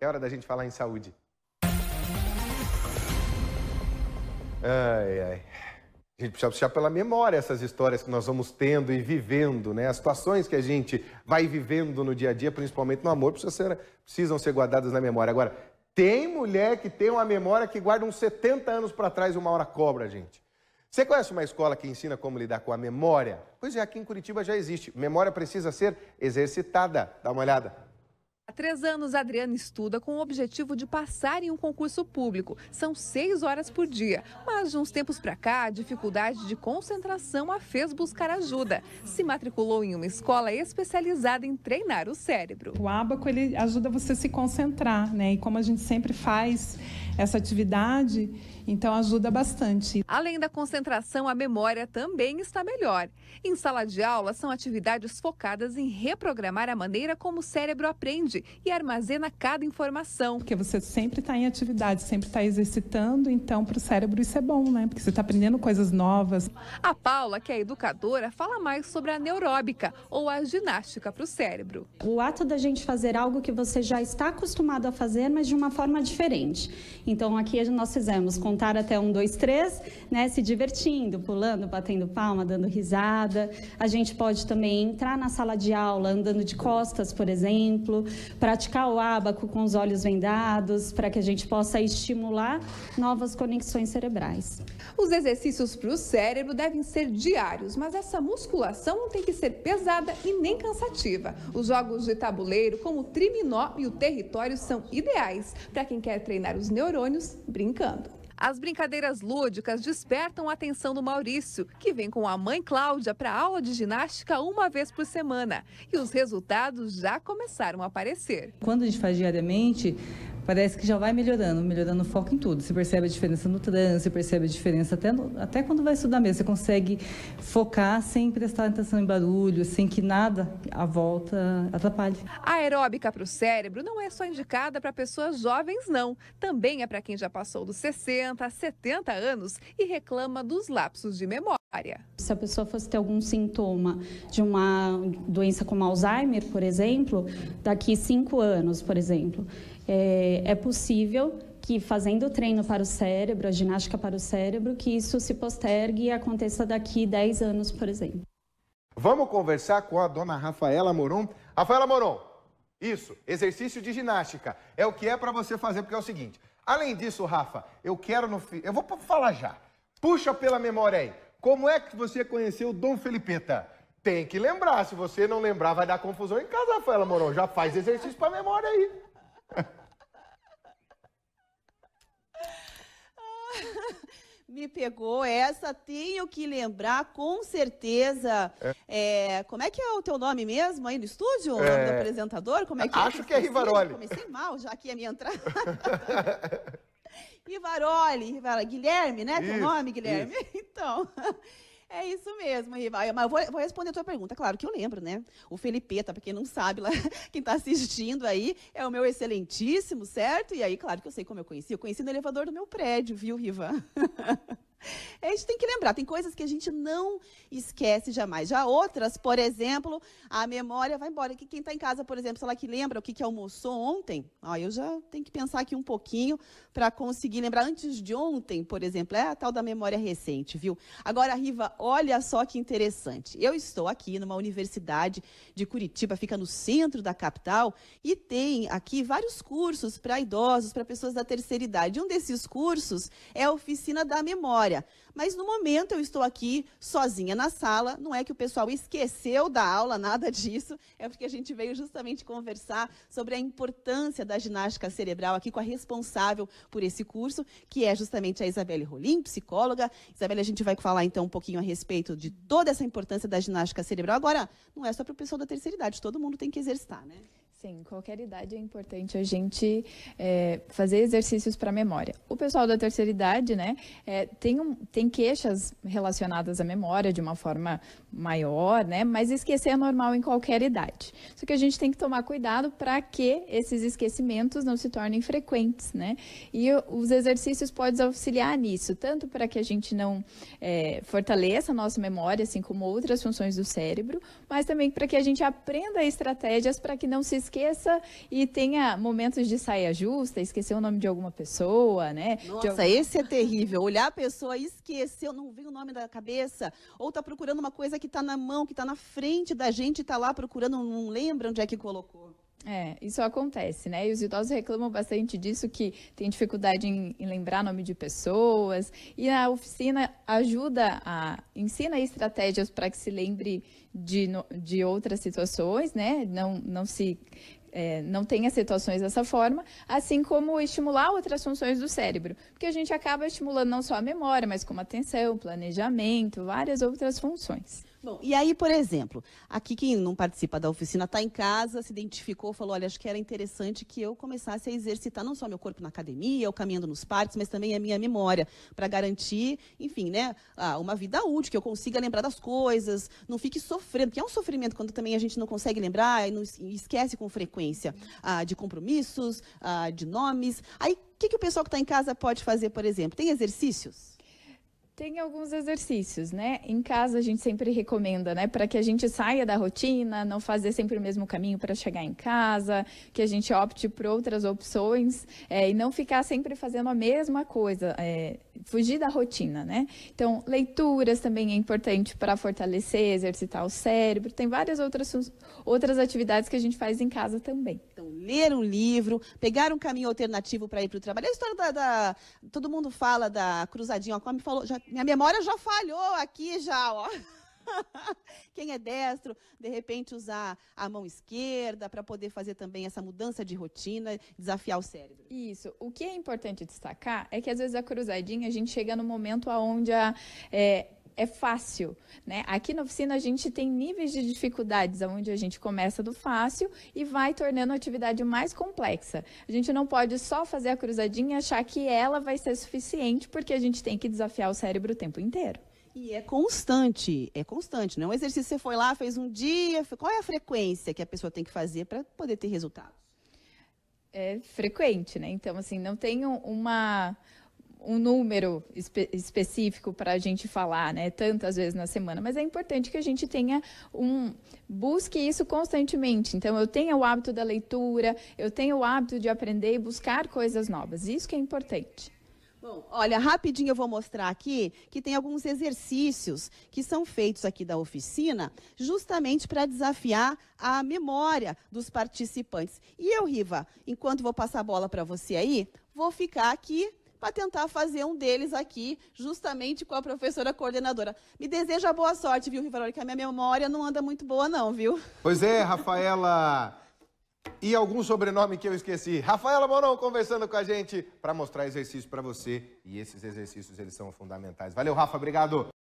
É hora da gente falar em saúde. Ai, ai. A gente precisa puxar pela memória essas histórias que nós vamos tendo e vivendo, né? As situações que a gente vai vivendo no dia a dia, principalmente no amor, precisa ser, precisam ser guardadas na memória. Agora, tem mulher que tem uma memória que guarda uns 70 anos para trás uma hora cobra, gente. Você conhece uma escola que ensina como lidar com a memória? Pois é, aqui em Curitiba já existe. Memória precisa ser exercitada. Dá uma olhada. Há três anos, Adriana estuda com o objetivo de passar em um concurso público. São seis horas por dia, mas de uns tempos para cá, a dificuldade de concentração a fez buscar ajuda. Se matriculou em uma escola especializada em treinar o cérebro. O abaco ele ajuda você a se concentrar, né? E como a gente sempre faz essa atividade, então ajuda bastante. Além da concentração, a memória também está melhor. Em sala de aula, são atividades focadas em reprogramar a maneira como o cérebro aprende e armazena cada informação. Porque você sempre está em atividade, sempre está exercitando, então para o cérebro isso é bom, né? Porque você está aprendendo coisas novas. A Paula, que é educadora, fala mais sobre a neuróbica ou a ginástica para o cérebro. O ato da gente fazer algo que você já está acostumado a fazer, mas de uma forma diferente. Então aqui nós fizemos contar até um, dois, três, né? Se divertindo, pulando, batendo palma, dando risada. A gente pode também entrar na sala de aula andando de costas, por exemplo praticar o abaco com os olhos vendados, para que a gente possa estimular novas conexões cerebrais. Os exercícios para o cérebro devem ser diários, mas essa musculação não tem que ser pesada e nem cansativa. Os jogos de tabuleiro, como o triminó e o território, são ideais para quem quer treinar os neurônios brincando. As brincadeiras lúdicas despertam a atenção do Maurício, que vem com a mãe Cláudia para aula de ginástica uma vez por semana. E os resultados já começaram a aparecer. Quando a gente faz diariamente, parece que já vai melhorando, melhorando o foco em tudo. Você percebe a diferença no trânsito, percebe a diferença até, no, até quando vai estudar mesmo. Você consegue focar sem prestar atenção em barulho, sem que nada à volta atrapalhe. A aeróbica para o cérebro não é só indicada para pessoas jovens, não. Também é para quem já passou dos 60 a 70 anos e reclama dos lapsos de memória. Se a pessoa fosse ter algum sintoma de uma doença como Alzheimer, por exemplo, daqui cinco anos, por exemplo, é, é possível que fazendo o treino para o cérebro, a ginástica para o cérebro, que isso se postergue e aconteça daqui 10 anos, por exemplo. Vamos conversar com a dona Rafaela Moron. Rafaela Moron, isso, exercício de ginástica. É o que é para você fazer, porque é o seguinte. Além disso, Rafa, eu quero no Eu vou falar já. Puxa pela memória aí. Como é que você conheceu o Dom Felipeta? Tem que lembrar. Se você não lembrar, vai dar confusão em casa, Rafaela Moron. Já faz exercício para memória aí. me pegou essa, tenho que lembrar com certeza. É. É, como é que é o teu nome mesmo aí no estúdio? É. O nome do é. apresentador? Como é que Acho que é Rivaroli. Comecei mal, já que ia me entrar. Rivaroli, Rivaroli, Guilherme, né? Isso, teu nome, Guilherme? Isso. Então, é isso mesmo, Riva. Mas eu vou, vou, responder a tua pergunta. Claro que eu lembro, né? O Felipeta, tá? para quem não sabe, lá, quem está assistindo aí, é o meu excelentíssimo, certo? E aí, claro que eu sei como eu conheci. Eu conheci no elevador do meu prédio, viu, Riva? A gente tem que lembrar, tem coisas que a gente não esquece jamais. Já outras, por exemplo, a memória vai embora. Que quem está em casa, por exemplo, sei lá que lembra o que, que almoçou ontem, ó, eu já tenho que pensar aqui um pouquinho para conseguir lembrar antes de ontem, por exemplo, é a tal da memória recente, viu? Agora, Riva, olha só que interessante. Eu estou aqui numa universidade de Curitiba, fica no centro da capital, e tem aqui vários cursos para idosos, para pessoas da terceira idade. Um desses cursos é a oficina da memória história. Mas no momento eu estou aqui sozinha na sala, não é que o pessoal esqueceu da aula, nada disso, é porque a gente veio justamente conversar sobre a importância da ginástica cerebral aqui com a responsável por esse curso, que é justamente a Isabelle Rolim, psicóloga. Isabelle, a gente vai falar então um pouquinho a respeito de toda essa importância da ginástica cerebral. Agora, não é só para o pessoal da terceira idade, todo mundo tem que exercitar, né? Sim, qualquer idade é importante a gente é, fazer exercícios para memória. O pessoal da terceira idade, né, é, tem, um, tem queixas relacionadas à memória de uma forma maior, né, mas esquecer é normal em qualquer idade. Só que a gente tem que tomar cuidado para que esses esquecimentos não se tornem frequentes, né, e os exercícios podem auxiliar nisso, tanto para que a gente não é, fortaleça a nossa memória, assim como outras funções do cérebro, mas também para que a gente aprenda estratégias para que não se esqueça e tenha momentos de saia justa, esquecer o nome de alguma pessoa, né? Nossa, algum... esse é terrível. Olhar a pessoa e esquecer, não vi o nome da cabeça, ou tá procurando uma coisa que tá na mão, que tá na frente da gente, tá lá procurando, não lembra onde é que colocou. É, isso acontece, né? E os idosos reclamam bastante disso, que tem dificuldade em, em lembrar nome de pessoas. E a oficina ajuda a ensina estratégias para que se lembre de, de outras situações, né? Não, não se é, não tenha situações dessa forma, assim como estimular outras funções do cérebro, porque a gente acaba estimulando não só a memória, mas como atenção, planejamento, várias outras funções. Bom, e aí, por exemplo, aqui quem não participa da oficina está em casa, se identificou, falou, olha, acho que era interessante que eu começasse a exercitar não só meu corpo na academia, eu caminhando nos parques, mas também a minha memória, para garantir, enfim, né, uma vida útil, que eu consiga lembrar das coisas, não fique sofrendo, porque é um sofrimento quando também a gente não consegue lembrar e esquece com frequência ah, de compromissos, ah, de nomes. Aí, o que, que o pessoal que está em casa pode fazer, por exemplo? Tem exercícios? Tem alguns exercícios, né? Em casa a gente sempre recomenda, né? Para que a gente saia da rotina, não fazer sempre o mesmo caminho para chegar em casa, que a gente opte por outras opções é, e não ficar sempre fazendo a mesma coisa, é, fugir da rotina, né? Então, leituras também é importante para fortalecer, exercitar o cérebro. Tem várias outras, outras atividades que a gente faz em casa também ler um livro, pegar um caminho alternativo para ir para o trabalho. É a história da, da, Todo mundo fala da cruzadinha, como me falou, já, minha memória já falhou aqui já, ó. Quem é destro, de repente usar a mão esquerda para poder fazer também essa mudança de rotina, desafiar o cérebro. Isso. O que é importante destacar é que às vezes a cruzadinha a gente chega no momento onde a, é, é fácil, né? Aqui na oficina a gente tem níveis de dificuldades, onde a gente começa do fácil e vai tornando a atividade mais complexa. A gente não pode só fazer a cruzadinha e achar que ela vai ser suficiente, porque a gente tem que desafiar o cérebro o tempo inteiro. E é constante, é constante, não é um exercício que você foi lá, fez um dia, qual é a frequência que a pessoa tem que fazer para poder ter resultado? É frequente, né? Então, assim, não tem uma um número espe específico para a gente falar, né, tantas vezes na semana, mas é importante que a gente tenha um busque isso constantemente. Então eu tenho o hábito da leitura, eu tenho o hábito de aprender e buscar coisas novas. Isso que é importante. Bom, olha, rapidinho eu vou mostrar aqui que tem alguns exercícios que são feitos aqui da oficina, justamente para desafiar a memória dos participantes. E eu, Riva, enquanto vou passar a bola para você aí, vou ficar aqui para tentar fazer um deles aqui, justamente com a professora coordenadora. Me deseja boa sorte, viu, que a minha memória não anda muito boa não, viu? Pois é, Rafaela... e algum sobrenome que eu esqueci. Rafaela Mourão conversando com a gente para mostrar exercício para você. E esses exercícios, eles são fundamentais. Valeu, Rafa, obrigado.